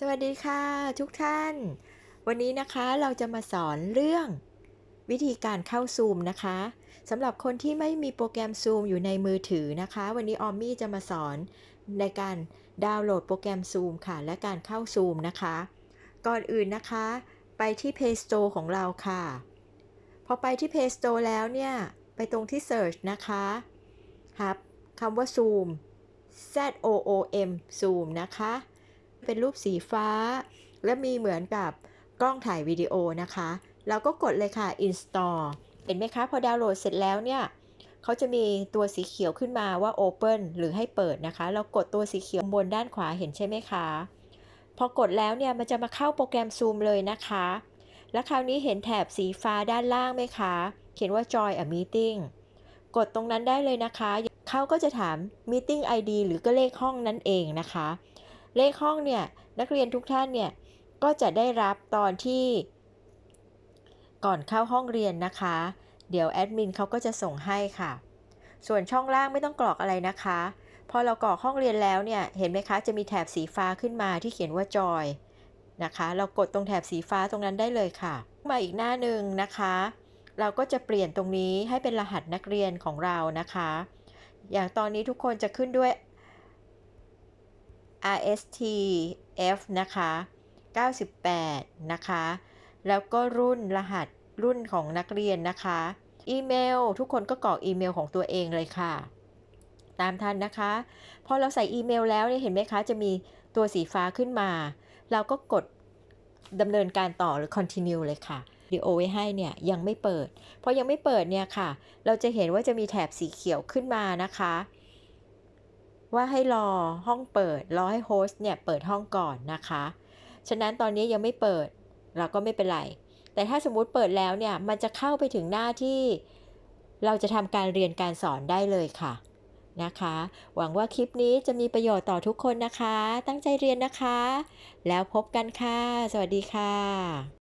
สวัสดีค่ะทุกท่าน วันนี้นะคะเราจะมาสอนเรื่อง วิธีการเข้าซูมนะคะสำหรับคนที่ไม่มีโปรแกรมซูมอยู่ในมือถือนะคะ วันนี้ออมมี่จะมาสอนในการดาวน์โหลดโปรแกรมซูมค่ะ และการเข้าซูมนะคะ ก่อนอื่นนะคะไปที่ Play Store ของเราค่ะ พอไปที่ Play Store แล้วเนี่ยไปตรงที่ Search นะคะ ครับคำว่าซูม Z O O M Zoom นะคะเป็นรูปสีฟ้า และมีเหมือนกับกล้องถ่ายวิดีโอนะคะเราก็กดเลยค่ะ install เห็นไหมคะพอดาวน์โหลดเสร็จแล้วเนี่ยเขาจะมีตัวสีเขียวขึ้นมาว่า Open หรือให้เปิดนะคะ เรากดตัวสีเขียวบนด้านขวาเห็นใช่ไหมคะ พอกดแล้วเนี่ยมันจะมาเข้าโปรแกรม Zoom เลยนะคะ แล้วคราวนี้เห็นแถบสีฟ้าด้านล่างไหมคะ เขียนว่า Join a Meeting กดตรงนั้นได้เลยนะคะเขาก็จะถาม Meeting ID หรือก็เลขห้องนั่นเองนะคะเลขห้องเนี่ยนักเรียนทุกท่านเนี่ยก็จะได้รับตอนที่ ก่อนเข้าห้องเรียนนะคะเดี๋ยวแอดมินเขาก็จะส่งให้ค่ะ ส่วนช่องล่างไม่ต้องกรอกอะไรนะคะพอเรากรอกห้องเรียนแล้วเนี่ยเห็นไหมคะ จะมีแถบสีฟ้าขึ้นมาที่เขียนว่าจอยนะคะ เรากดตรงแถบสีฟ้าตรงนั้นได้เลยค่ะ มาอีกหน้าหนึ่งนะคะ เราก็จะเปลี่ยนตรงนี้ให้เป็นรหัสนักเรียนของเรานะคะ อย่างตอนนี้ทุกคนจะขึ้นด้วย RSTF นะคะ 98 นะคะ แล้วก็รุ่นรหัสรุ่นของนักเรียนนะคะ อีเมลทุกคนก็กรอกอีเมลของตัวเองเลยค่ะ ตามทันนะคะ พอเราใส่อีเมลแล้วเนี่ย เห็นไหมคะ จะมีตัวสีฟ้าขึ้นมา เราก็กดดำเนินการต่อหรือ continue เลยค่ะดีโอไว้ให้เนี่ย ยังไม่เปิด เพราะยังไม่เปิดเนี่ยค่ะ เราจะเห็นว่าจะมีแถบสีเขียวขึ้นมานะคะว่าให้รอห้องเปิดรอให้โฮสต์เนี่ยเปิดห้องก่อนนะคะ ฉะนั้นตอนนี้ยังไม่เปิด เราก็ไม่เป็นไร แต่ถ้าสมมุติเปิดแล้วเนี่ย มันจะเข้าไปถึงหน้าที่ เราจะทำการเรียนการสอนได้เลยค่ะนะคะ หวังว่าคลิปนี้จะมีประโยชน์ต่อทุกคนนะคะ ตั้งใจเรียนนะคะ แล้วพบกันค่ะ สวัสดีค่ะ